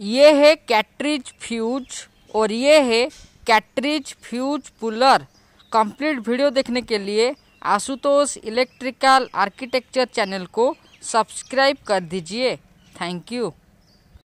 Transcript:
ये है cartridge fuse और ये है cartridge fuse puller complete video देखने के लिए आशुतोष इलेक्ट्रिकल आर्किटेक्चर चैनल को सब्सक्राइब कर दीजिए थैंक यू